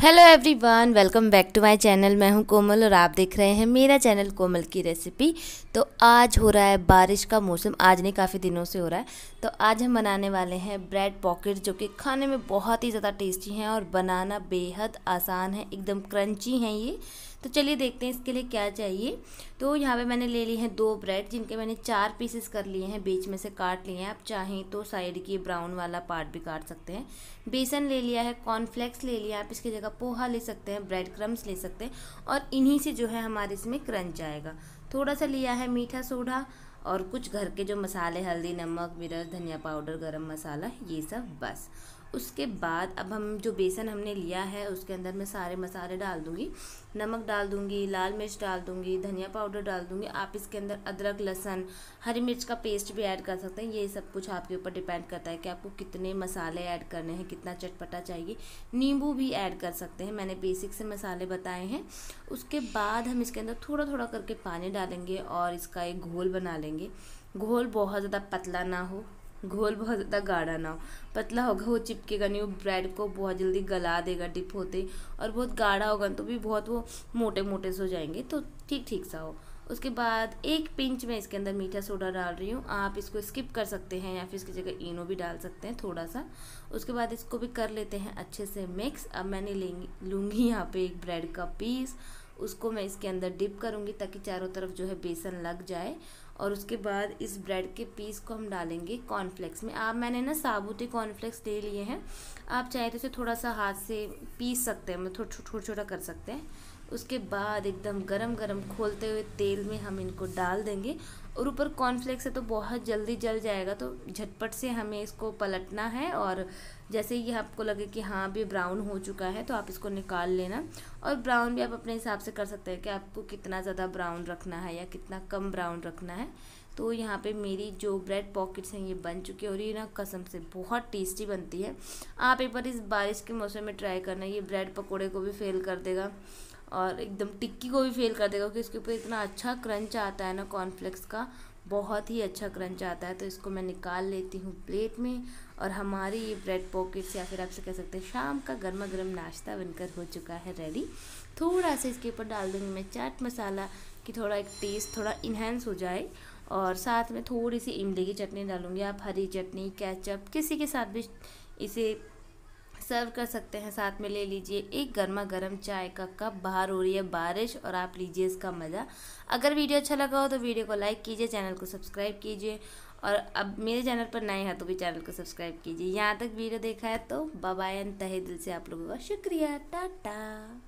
hello everyone welcome back to my channel मैं हूं कोमल और आप देख रहे हैं मेरा चैनल कोमल की रेसिपी तो आज हो रहा है बारिश का मौसम आज नहीं काफ़ी दिनों से हो रहा है तो आज हम बनाने वाले हैं ब्रेड पॉकेट जो कि खाने में बहुत ही ज़्यादा टेस्टी हैं और बनाना बेहद आसान है एकदम क्रंची हैं ये तो चलिए देखते हैं इसके लिए क्या चाहिए तो यहाँ पे मैंने ले लिए हैं दो ब्रेड जिनके मैंने चार पीसेस कर लिए हैं बीच में से काट लिए हैं आप चाहें तो साइड की ब्राउन वाला पार्ट भी काट सकते हैं बेसन ले लिया है कॉर्नफ्लेक्स ले लिया आप इसकी जगह पोहा ले सकते हैं ब्रेड क्रम्स ले सकते हैं और इन्हीं से जो है हमारे इसमें क्रंच आएगा थोड़ा सा लिया है मीठा सोडा और कुछ घर के जो मसाले हल्दी नमक मिर्च धनिया पाउडर गरम मसाला ये सब बस उसके बाद अब हम जो बेसन हमने लिया है उसके अंदर मैं सारे मसाले डाल दूँगी नमक डाल दूँगी लाल मिर्च डाल दूँगी धनिया पाउडर डाल दूँगी आप इसके अंदर अदरक लहसन हरी मिर्च का पेस्ट भी ऐड कर सकते हैं ये सब कुछ आपके ऊपर डिपेंड करता है कि आपको कितने मसाले ऐड करने हैं कितना चटपटा चाहिए नींबू भी ऐड कर सकते हैं मैंने बेसिक से मसाले बताए हैं उसके बाद हम इसके अंदर थोड़ा थोड़ा करके पानी डालेंगे और इसका एक घोल बना लेंगे घोल बहुत ज़्यादा पतला ना हो घोल बहुत ज़्यादा गाढ़ा ना हो पतला होगा वो चिपकेगा नहीं वो ब्रेड को बहुत जल्दी गला देगा डिप होते और बहुत गाढ़ा होगा तो भी बहुत वो मोटे मोटे से हो जाएंगे तो ठीक ठीक सा हो उसके बाद एक पिंच में इसके अंदर मीठा सोडा डाल रही हूँ आप इसको स्किप कर सकते हैं या फिर इसकी जगह इनो भी डाल सकते हैं थोड़ा सा उसके बाद इसको भी कर लेते हैं अच्छे से मिक्स अब मैंने लेंगी लूँगी यहाँ पे एक ब्रेड का पीस उसको मैं इसके अंदर डिप करूँगी ताकि चारों तरफ जो है बेसन लग जाए और उसके बाद इस ब्रेड के पीस को हम डालेंगे कॉर्नफ्लेक्स में आप मैंने ना साबुत ही कॉर्नफ्लेक्स ले लिए हैं आप चाहे तो इसे थोड़ा सा हाथ से पीस सकते हैं मतलब थोड़ा छोटा छोटा कर सकते हैं उसके बाद एकदम गरम गरम खोलते हुए तेल में हम इनको डाल देंगे और ऊपर कॉर्नफ्लेक्स है तो बहुत जल्दी जल जाएगा तो झटपट से हमें इसको पलटना है और जैसे ही आपको लगे कि हाँ अभी ब्राउन हो चुका है तो आप इसको निकाल लेना और ब्राउन भी आप अपने हिसाब से कर सकते हैं कि आपको कितना ज़्यादा ब्राउन रखना है या कितना कम ब्राउन रखना है तो यहाँ पे मेरी जो ब्रेड पॉकेट्स हैं ये बन चुकी है और ये ना कसम से बहुत टेस्टी बनती है आप एक बार इस बारिश के मौसम में ट्राई करना ये ब्रेड पकौड़े को भी फेल कर देगा और एकदम टिक्की को भी फेल कर देगा क्योंकि इसके ऊपर इतना अच्छा क्रंच आता है ना कॉर्नफ्लेक्स का बहुत ही अच्छा क्रंच आता है तो इसको मैं निकाल लेती हूँ प्लेट में और हमारी ये ब्रेड पॉकेट्स या फिर आपसे कह सकते हैं शाम का गर्मा गर्म नाश्ता बनकर हो चुका है रेडी थोड़ा सा इसके ऊपर डाल दूँगी मैं चाट मसाला कि थोड़ा एक टेस्ट थोड़ा इन्हेंस हो जाए और साथ में थोड़ी सी इमली की चटनी डालूँगी आप हरी चटनी कैचअप किसी के साथ भी इसे सर्व कर सकते हैं साथ में ले लीजिए एक गर्मा गर्म चाय का कप बाहर हो रही है बारिश और आप लीजिए इसका मज़ा अगर वीडियो अच्छा लगा हो तो वीडियो को लाइक कीजिए चैनल को सब्सक्राइब कीजिए और अब मेरे चैनल पर नए हैं तो भी चैनल को सब्सक्राइब कीजिए यहाँ तक वीडियो देखा है तो बाबायन तहे दिल से आप लोगों का शुक्रिया टाटा